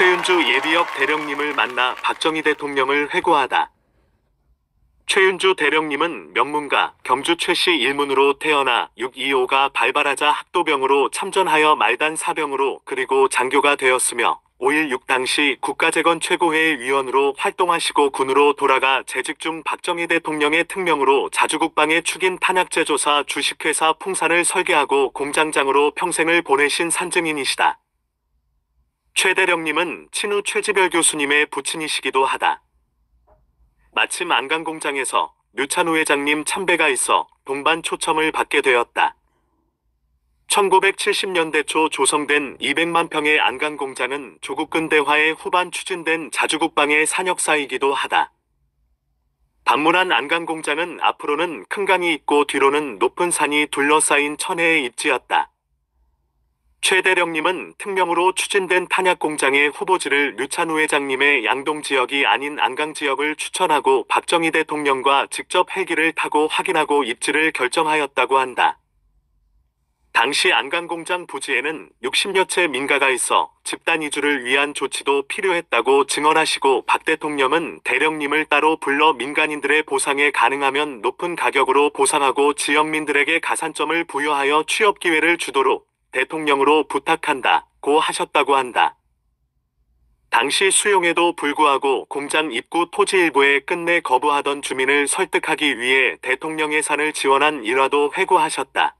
최윤주 예비역 대령님을 만나 박정희 대통령을 회고하다. 최윤주 대령님은 명문가 경주 최씨 일문으로 태어나 625가 발발하자 학도병으로 참전하여 말단 사병으로 그리고 장교가 되었으며 5.16 당시 국가재건 최고회의 위원으로 활동하시고 군으로 돌아가 재직 중 박정희 대통령의 특명으로 자주국방의 축인 탄약제조사 주식회사 풍산을 설계하고 공장장으로 평생을 보내신 산증인이시다. 최대령님은 친우 최지별 교수님의 부친이시기도 하다. 마침 안강공장에서 류찬우 회장님 참배가 있어 동반 초청을 받게 되었다. 1970년대 초 조성된 200만 평의 안강공장은 조국 근대화의 후반 추진된 자주국방의 산역사이기도 하다. 방문한 안강공장은 앞으로는 큰 강이 있고 뒤로는 높은 산이 둘러싸인 천혜의 입지였다. 최대령님은 특명으로 추진된 탄약 공장의 후보지를 류찬우 회장님의 양동 지역이 아닌 안강 지역을 추천하고 박정희 대통령과 직접 헬기를 타고 확인하고 입지를 결정하였다고 한다. 당시 안강공장 부지에는 60여 채 민가가 있어 집단 이주를 위한 조치도 필요했다고 증언하시고 박 대통령은 대령님을 따로 불러 민간인들의 보상에 가능하면 높은 가격으로 보상하고 지역민들에게 가산점을 부여하여 취업 기회를 주도록 대통령으로 부탁한다 고 하셨다고 한다. 당시 수용에도 불구하고 공장 입구 토지 일부에 끝내 거부하던 주민을 설득하기 위해 대통령 예산을 지원한 일화도 회고하셨다.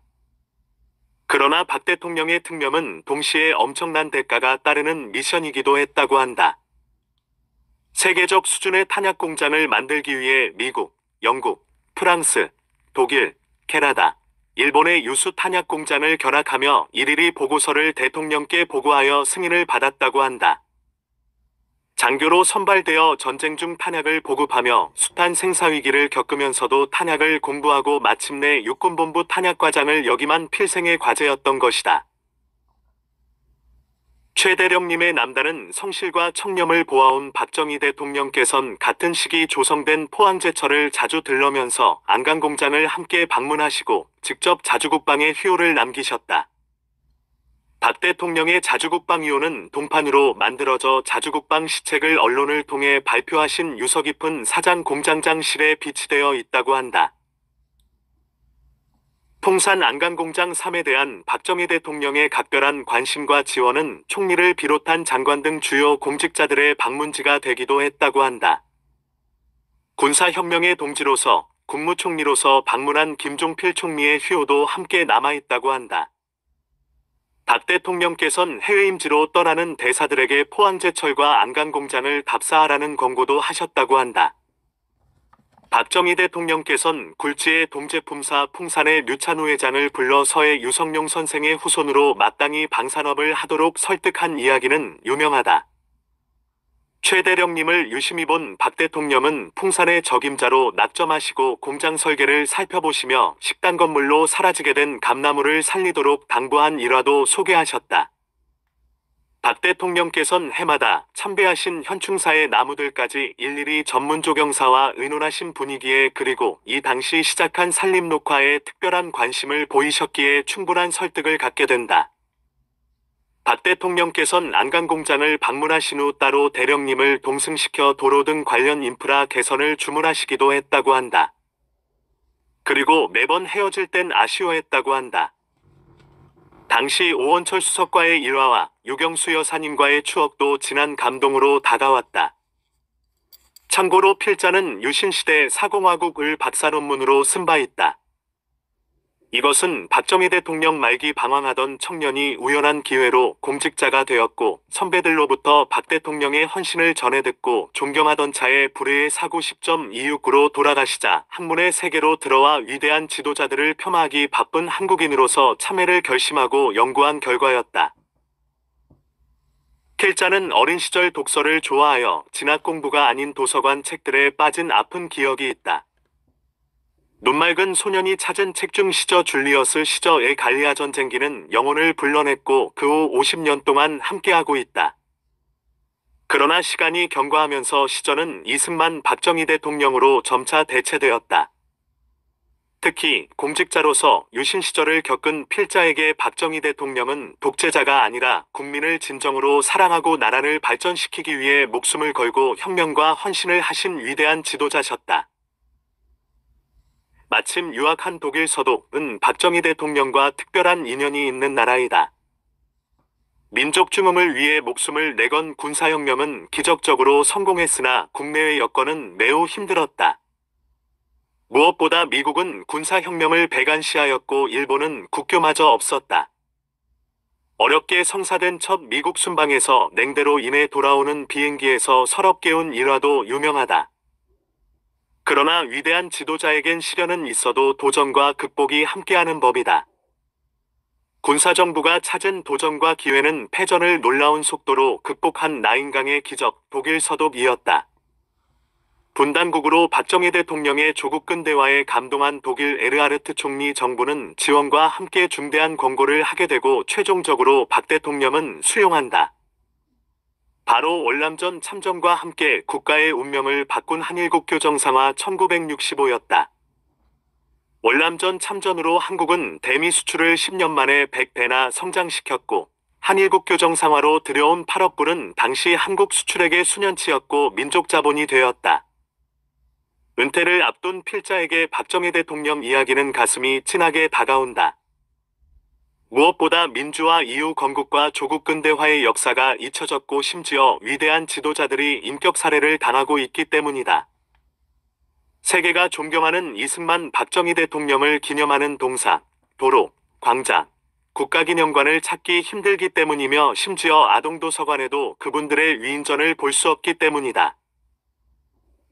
그러나 박 대통령의 특명은 동시에 엄청난 대가가 따르는 미션이기도 했다고 한다. 세계적 수준의 탄약 공장을 만들기 위해 미국, 영국, 프랑스, 독일, 캐나다, 일본의 유수 탄약 공장을 결합하며 일일이 보고서를 대통령께 보고하여 승인을 받았다고 한다. 장교로 선발되어 전쟁 중 탄약을 보급하며 숱한 생사 위기를 겪으면서도 탄약을 공부하고 마침내 육군본부 탄약과장을 역임한 필생의 과제였던 것이다. 최대령님의 남다른 성실과 청렴을 보아온 박정희 대통령께선 같은 시기 조성된 포항제철을 자주 들러면서 안강공장을 함께 방문하시고 직접 자주국방에 휴호를 남기셨다. 박 대통령의 자주국방 위원은 동판으로 만들어져 자주국방 시책을 언론을 통해 발표하신 유서 깊은 사장 공장장실에 비치되어 있다고 한다. 통산 안강공장 3에 대한 박정희 대통령의 각별한 관심과 지원은 총리를 비롯한 장관 등 주요 공직자들의 방문지가 되기도 했다고 한다. 군사혁명의 동지로서 국무총리로서 방문한 김종필 총리의 휴호도 함께 남아있다고 한다. 박대통령께선 해외 임지로 떠나는 대사들에게 포항제철과 안강공장을 답사하라는 권고도 하셨다고 한다. 박정희 대통령께선 굴지의 동제품사 풍산의 류찬우 회장을 불러 서해 유성룡 선생의 후손으로 마땅히 방산업을 하도록 설득한 이야기는 유명하다. 최대령님을 유심히 본 박 대통령은 풍산의 적임자로 낙점하시고 공장 설계를 살펴보시며 식당 건물로 사라지게 된 감나무를 살리도록 당부한 일화도 소개하셨다. 박 대통령께선 해마다 참배하신 현충사의 나무들까지 일일이 전문 조경사와 의논하신 분위기에 그리고 이 당시 시작한 산림 녹화에 특별한 관심을 보이셨기에 충분한 설득을 갖게 된다. 박 대통령께선 안강공장을 방문하신 후 따로 대령님을 동승시켜 도로 등 관련 인프라 개선을 주문하시기도 했다고 한다. 그리고 매번 헤어질 땐 아쉬워했다고 한다. 당시 오원철 수석과의 일화와 유경수 여사님과의 추억도 진한 감동으로 다가왔다. 참고로 필자는 유신시대 사공화국을 박사 논문으로 쓴 바 있다. 이것은 박정희 대통령 말기 방황하던 청년이 우연한 기회로 공직자가 되었고 선배들로부터 박 대통령의 헌신을 전해 듣고 존경하던 차에 불의의 사고 10.26으로 돌아가시자 학문의 세계로 들어와 위대한 지도자들을 폄하하기 바쁜 한국인으로서 참회를 결심하고 연구한 결과였다. 필자는 어린 시절 독서를 좋아하여 진학 공부가 아닌 도서관 책들에 빠진 아픈 기억이 있다. 눈맑은 소년이 찾은 책 중 시저 줄리어스 시저의 갈리아 전쟁기는 영혼을 불러냈고 그 후 50년 동안 함께하고 있다. 그러나 시간이 경과하면서 시저는 이승만 박정희 대통령으로 점차 대체되었다. 특히 공직자로서 유신 시절을 겪은 필자에게 박정희 대통령은 독재자가 아니라 국민을 진정으로 사랑하고 나라를 발전시키기 위해 목숨을 걸고 혁명과 헌신을 하신 위대한 지도자셨다. 마침 유학한 독일 서독은 박정희 대통령과 특별한 인연이 있는 나라이다. 민족 중흥을 위해 목숨을 내건 군사혁명은 기적적으로 성공했으나 국내외 여건은 매우 힘들었다. 무엇보다 미국은 군사혁명을 배관시하였고 일본은 국교마저 없었다. 어렵게 성사된 첫 미국 순방에서 냉대로 인해 돌아오는 비행기에서 서럽게 운 일화도 유명하다. 그러나 위대한 지도자에겐 시련은 있어도 도전과 극복이 함께하는 법이다. 군사정부가 찾은 도전과 기회는 패전을 놀라운 속도로 극복한 나인강의 기적 독일 서독이었다. 분단국으로 박정희 대통령의 조국근 대화에 감동한 독일 에르하르트 총리 정부는 지원과 함께 중대한 권고를 하게 되고 최종적으로 박 대통령은 수용한다. 바로 월남전 참전과 함께 국가의 운명을 바꾼 한일국교 정상화 1965였다. 월남전 참전으로 한국은 대미 수출을 10년 만에 100배나 성장시켰고 한일국교 정상화로 들여온 8억 불은 당시 한국 수출액의 수년치였고 민족 자본이 되었다. 은퇴를 앞둔 필자에게 박정희 대통령 이야기는 가슴이 친하게 다가온다. 무엇보다 민주화 이후 건국과 조국 근대화의 역사가 잊혀졌고 심지어 위대한 지도자들이 인격 사례를 당하고 있기 때문이다. 세계가 존경하는 이승만 박정희 대통령을 기념하는 동사, 도로, 광장, 국가기념관을 찾기 힘들기 때문이며 심지어 아동도서관에도 그분들의 위인전을 볼 수 없기 때문이다.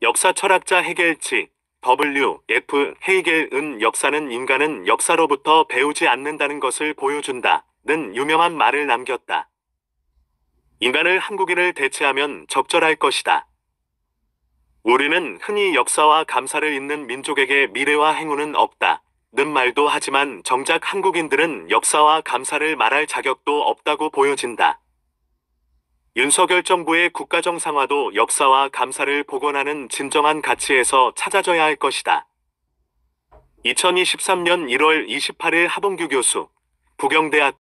역사 철학자 헤겔치, W. F. 헤이겔은 역사는 인간은 역사로부터 배우지 않는다는 것을 보여준다. 는 유명한 말을 남겼다. 인간을 한국인을 대체하면 적절할 것이다. 우리는 흔히 역사와 감사를 잊는 민족에게 미래와 행운은 없다. 는 말도 하지만 정작 한국인들은 역사와 감사를 말할 자격도 없다고 보여진다. 윤석열 정부의 국가정상화도 역사와 감사를 복원하는 진정한 가치에서 찾아져야 할 것이다. 2023년 1월 28일 하봉규 교수, 부경대학